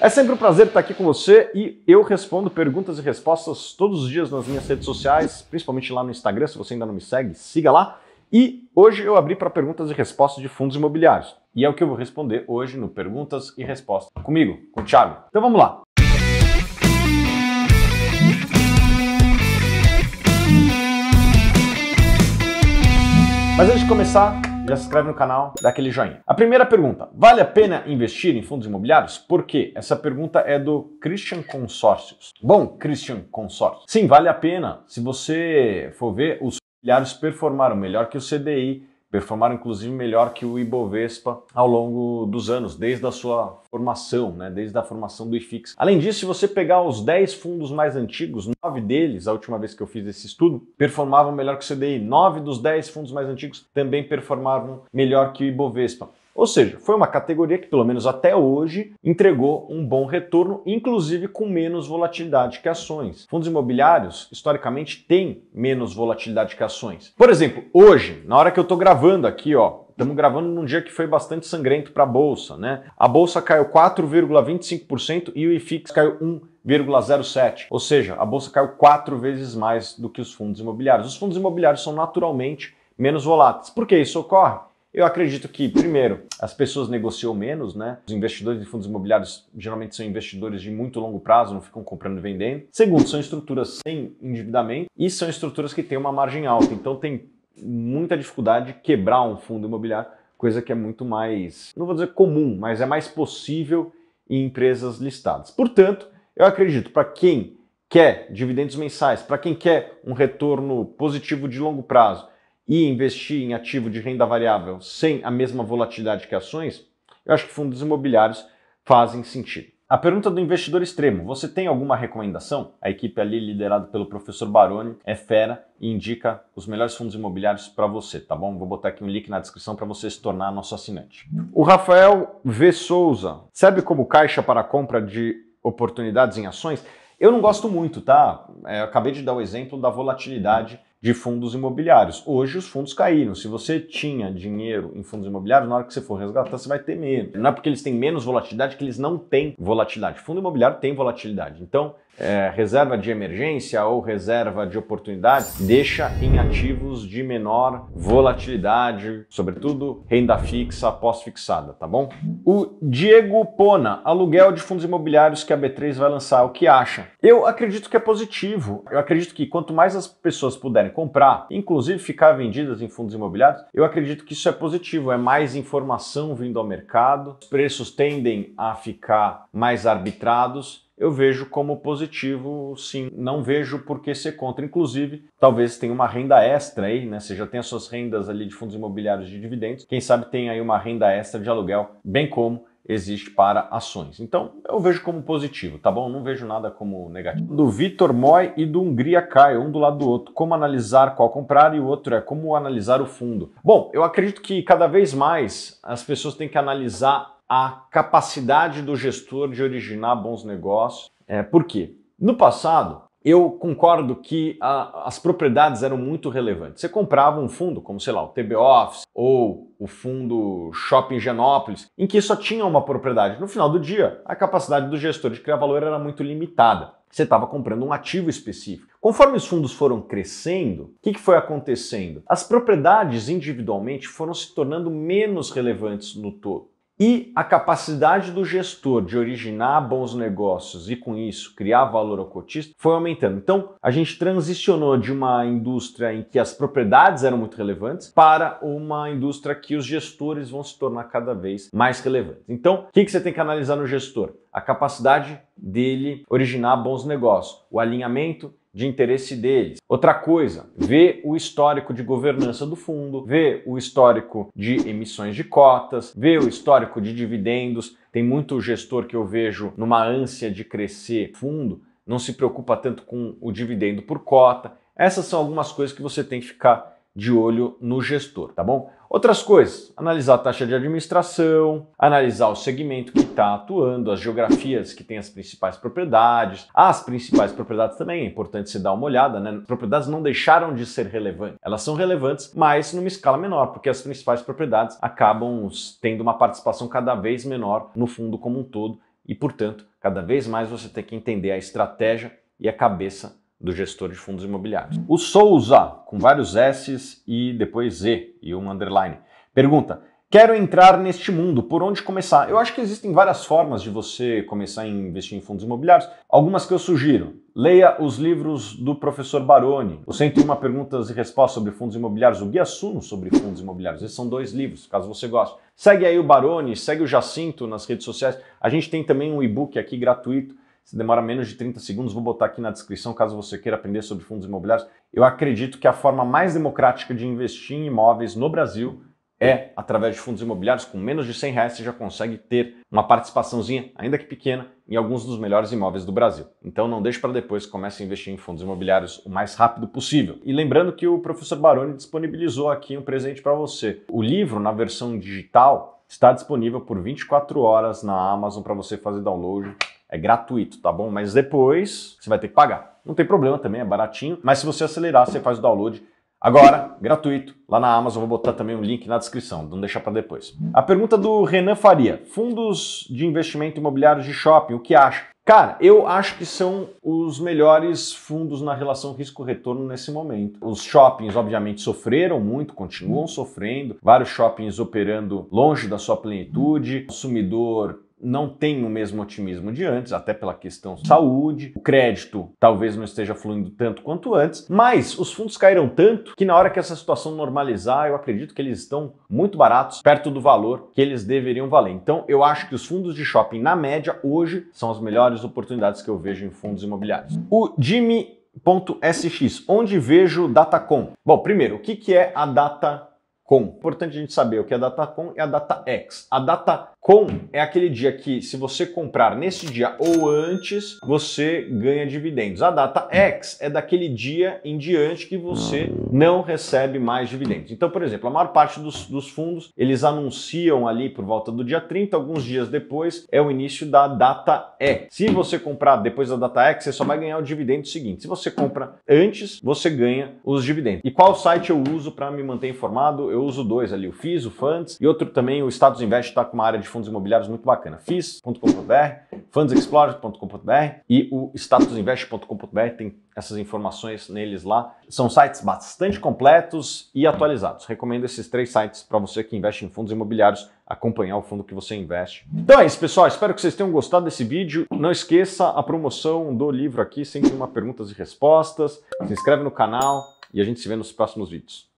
É sempre um prazer estar aqui com você e eu respondo perguntas e respostas todos os dias nas minhas redes sociais, principalmente lá no Instagram. Se você ainda não me segue, siga lá. E hoje eu abri para perguntas e respostas de fundos imobiliários. E é o que eu vou responder hoje no Perguntas e Respostas comigo, com o Thiago. Então vamos lá. Mas antes de começar, já se inscreve no canal, dá aquele joinha. A primeira pergunta: vale a pena investir em fundos imobiliários? Por quê? Essa pergunta é do Christian Consórcios. Bom, Christian Consórcios. Sim, vale a pena. Se você for ver, os imobiliários performaram melhor que o CDI performaram inclusive melhor que o Ibovespa ao longo dos anos, desde a sua formação, né? desde a formação do IFIX. Além disso, se você pegar os 10 fundos mais antigos, 9 deles, a última vez que eu fiz esse estudo, performavam melhor que o CDI. 9 dos 10 fundos mais antigos também performavam melhor que o Ibovespa. Ou seja, foi uma categoria que, pelo menos até hoje, entregou um bom retorno, inclusive com menos volatilidade que ações. Fundos imobiliários, historicamente, têm menos volatilidade que ações. Por exemplo, hoje, na hora que eu estou gravando aqui, ó, Estamos gravando num dia que foi bastante sangrento para a bolsa, né? A bolsa caiu 4,25% e o IFIX caiu 1,07%. Ou seja, a bolsa caiu quatro vezes mais do que os fundos imobiliários. Os fundos imobiliários são naturalmente menos voláteis. Por que isso ocorre? Eu acredito que, primeiro, as pessoas negociam menos, né? Os investidores de fundos imobiliários geralmente são investidores de muito longo prazo, não ficam comprando e vendendo. Segundo, são estruturas sem endividamento e são estruturas que têm uma margem alta. Então, tem muita dificuldade de quebrar um fundo imobiliário, coisa que é muito mais, não vou dizer comum, mas é mais possível em empresas listadas. Portanto, eu acredito, para quem quer dividendos mensais, para quem quer um retorno positivo de longo prazo, e investir em ativo de renda variável sem a mesma volatilidade que ações, eu acho que fundos imobiliários fazem sentido. A pergunta do investidor extremo: você tem alguma recomendação? A equipe ali, liderada pelo professor Baroni, é fera e indica os melhores fundos imobiliários para você, tá bom? Vou botar aqui um link na descrição para você se tornar nosso assinante. O Rafael V. Souza serve como caixa para compra de oportunidades em ações? Eu não gosto muito, tá? É, acabei de dar o exemplo da volatilidade de fundos imobiliários. Hoje os fundos caíram. Se você tinha dinheiro em fundos imobiliários, na hora que você for resgatar, você vai ter menos. Não é porque eles têm menos volatilidade que eles não têm volatilidade. Fundo imobiliário tem volatilidade. Então, é, reserva de emergência ou reserva de oportunidade, deixa em ativos de menor volatilidade, sobretudo renda fixa, pós-fixada, tá bom? O Diego Pona, aluguel de fundos imobiliários que a B3 vai lançar, o que acha? Eu acredito que é positivo. Eu acredito que quanto mais as pessoas puderem comprar, inclusive ficar vendidas em fundos imobiliários, eu acredito que isso é positivo. É mais informação vindo ao mercado, os preços tendem a ficar mais arbitrados eu vejo como positivo, sim. Não vejo por que ser contra. Inclusive, talvez tenha uma renda extra aí, né? Você já tem as suas rendas ali de fundos imobiliários de dividendos. Quem sabe tem aí uma renda extra de aluguel, bem como existe para ações. Então, eu vejo como positivo, tá bom? Não vejo nada como negativo. Do Vitor Moy e do Hungria Caio, um do lado do outro. Como analisar qual comprar e o outro é como analisar o fundo. Bom, eu acredito que cada vez mais as pessoas têm que analisar a capacidade do gestor de originar bons negócios. É, por quê? No passado, eu concordo que a, as propriedades eram muito relevantes. Você comprava um fundo, como sei lá, o TB Office ou o fundo Shopping Genópolis, em que só tinha uma propriedade. No final do dia, a capacidade do gestor de criar valor era muito limitada. Você estava comprando um ativo específico. Conforme os fundos foram crescendo, o que, que foi acontecendo? As propriedades individualmente foram se tornando menos relevantes no todo. E a capacidade do gestor de originar bons negócios e, com isso, criar valor ao cotista foi aumentando. Então, a gente transicionou de uma indústria em que as propriedades eram muito relevantes para uma indústria que os gestores vão se tornar cada vez mais relevantes. Então, o que você tem que analisar no gestor? A capacidade dele originar bons negócios, o alinhamento de interesse deles. Outra coisa, ver o histórico de governança do fundo, ver o histórico de emissões de cotas, ver o histórico de dividendos. Tem muito gestor que eu vejo numa ânsia de crescer fundo, não se preocupa tanto com o dividendo por cota. Essas são algumas coisas que você tem que ficar de olho no gestor, tá bom? Outras coisas, analisar a taxa de administração, analisar o segmento que está atuando, as geografias que têm as principais propriedades, as principais propriedades também, é importante se dar uma olhada, né? As propriedades não deixaram de ser relevantes, elas são relevantes, mas numa escala menor, porque as principais propriedades acabam tendo uma participação cada vez menor no fundo como um todo e, portanto, cada vez mais você tem que entender a estratégia e a cabeça do gestor de fundos imobiliários. Uhum. O Souza, com vários S's e depois Z e um underline, pergunta: Quero entrar neste mundo, por onde começar? Eu acho que existem várias formas de você começar a investir em fundos imobiliários. Algumas que eu sugiro. Leia os livros do professor Baroni, o 101 Perguntas e Respostas sobre Fundos Imobiliários, o Guia Suno sobre Fundos Imobiliários. Esses são dois livros, caso você goste. Segue aí o Baroni, segue o Jacinto nas redes sociais. A gente tem também um e-book aqui gratuito se demora menos de 30 segundos, vou botar aqui na descrição caso você queira aprender sobre fundos imobiliários. Eu acredito que a forma mais democrática de investir em imóveis no Brasil é através de fundos imobiliários. Com menos de 100 reais você já consegue ter uma participaçãozinha, ainda que pequena, em alguns dos melhores imóveis do Brasil. Então não deixe para depois, comece a investir em fundos imobiliários o mais rápido possível. E lembrando que o professor Baroni disponibilizou aqui um presente para você. O livro, na versão digital, está disponível por 24 horas na Amazon para você fazer download é gratuito, tá bom? Mas depois você vai ter que pagar. Não tem problema também, é baratinho. Mas se você acelerar, você faz o download agora, gratuito, lá na Amazon. Vou botar também um link na descrição, não deixar para depois. A pergunta do Renan Faria: fundos de investimento imobiliário de shopping, o que acha? Cara, eu acho que são os melhores fundos na relação risco-retorno nesse momento. Os shoppings, obviamente, sofreram muito, continuam sofrendo, vários shoppings operando longe da sua plenitude, consumidor não tem o mesmo otimismo de antes, até pela questão saúde, o crédito talvez não esteja fluindo tanto quanto antes, mas os fundos caíram tanto que na hora que essa situação normalizar, eu acredito que eles estão muito baratos, perto do valor que eles deveriam valer. Então, eu acho que os fundos de shopping na média hoje são as melhores oportunidades que eu vejo em fundos imobiliários. O Jimmy.sx, .sx, onde vejo Datacom? Bom, primeiro, o que, que é a Data com. Importante a gente saber o que é a data com e a data ex. A data com é aquele dia que, se você comprar nesse dia ou antes, você ganha dividendos. A data ex é daquele dia em diante que você não recebe mais dividendos. Então, por exemplo, a maior parte dos, dos fundos eles anunciam ali por volta do dia 30, alguns dias depois é o início da data ex Se você comprar depois da data ex você só vai ganhar o dividendo seguinte. Se você compra antes, você ganha os dividendos. E qual site eu uso para me manter informado? Eu eu uso dois ali, o FIS, o Funds, e outro também, o Status Invest está com uma área de fundos imobiliários muito bacana, FIS.com.br, fundsexplorer.com.br e o statusinvest.com.br tem essas informações neles lá. São sites bastante completos e atualizados. Recomendo esses três sites para você que investe em fundos imobiliários acompanhar o fundo que você investe. Então é isso, pessoal. Espero que vocês tenham gostado desse vídeo. Não esqueça a promoção do livro aqui, sempre uma perguntas e respostas. Se inscreve no canal e a gente se vê nos próximos vídeos.